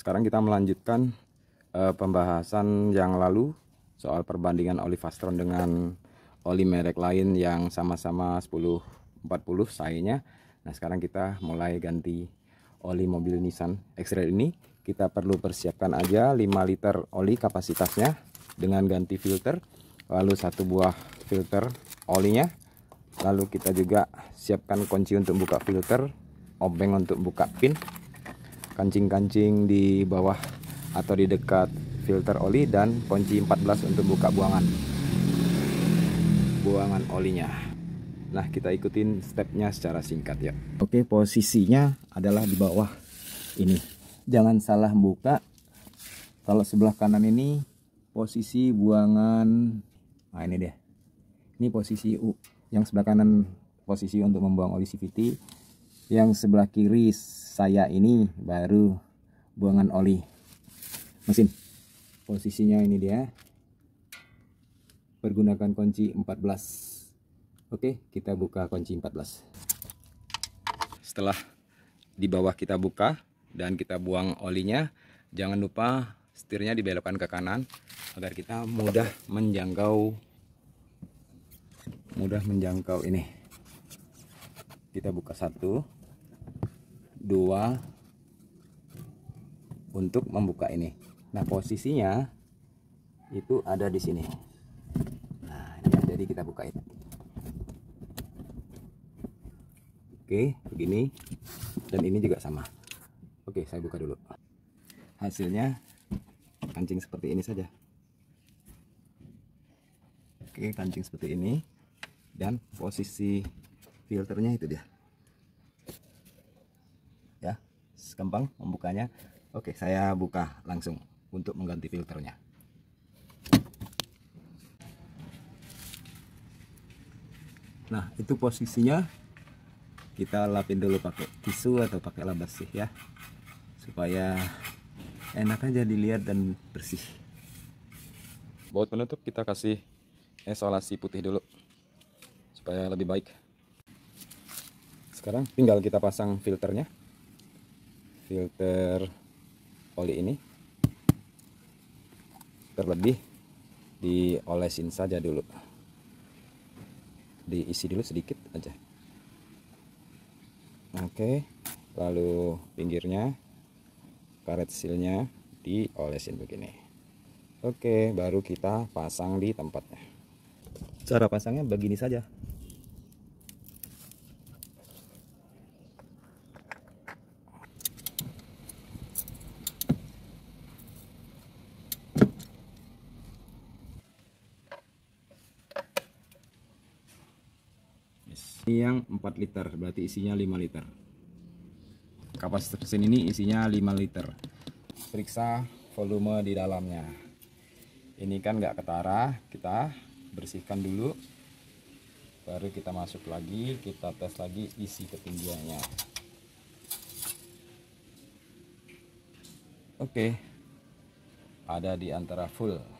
sekarang kita melanjutkan uh, pembahasan yang lalu soal perbandingan oli Fastron dengan oli merek lain yang sama-sama 1040 sayanya. Nah, sekarang kita mulai ganti oli mobil Nissan X-Trail ini. Kita perlu persiapkan aja 5 liter oli kapasitasnya dengan ganti filter, lalu satu buah filter olinya. Lalu kita juga siapkan kunci untuk buka filter, obeng untuk buka pin, kancing-kancing di bawah atau di dekat filter oli dan kunci 14 untuk buka buangan buangan olinya nah kita ikutin stepnya secara singkat ya oke posisinya adalah di bawah ini jangan salah buka kalau sebelah kanan ini posisi buangan nah ini deh ini posisi U yang sebelah kanan posisi untuk membuang oli CVT yang sebelah kiri saya ini baru buangan oli mesin posisinya ini dia pergunakan kunci 14 oke kita buka kunci 14 setelah di bawah kita buka dan kita buang olinya jangan lupa setirnya dibelokkan ke kanan agar kita mudah menjangkau mudah menjangkau ini kita buka satu dua untuk membuka ini nah posisinya itu ada di sini nah ini jadi kita buka itu. oke begini dan ini juga sama oke saya buka dulu hasilnya kancing seperti ini saja oke kancing seperti ini dan posisi filternya itu dia gampang membukanya. Oke, saya buka langsung untuk mengganti filternya. Nah, itu posisinya kita lapin dulu pakai tisu atau pakai lap bersih ya. Supaya enak aja dilihat dan bersih. Buat penutup kita kasih esolasi putih dulu supaya lebih baik. Sekarang tinggal kita pasang filternya filter oli ini terlebih diolesin saja dulu diisi dulu sedikit aja oke lalu pinggirnya karet silnya diolesin begini oke baru kita pasang di tempatnya cara pasangnya begini saja Yes. Ini yang 4 liter, berarti isinya 5 liter. Kapasitas mesin ini isinya 5 liter. Periksa volume di dalamnya. Ini kan nggak ketara, kita bersihkan dulu. Baru kita masuk lagi, kita tes lagi isi ketinggiannya. Oke. Ada di antara full.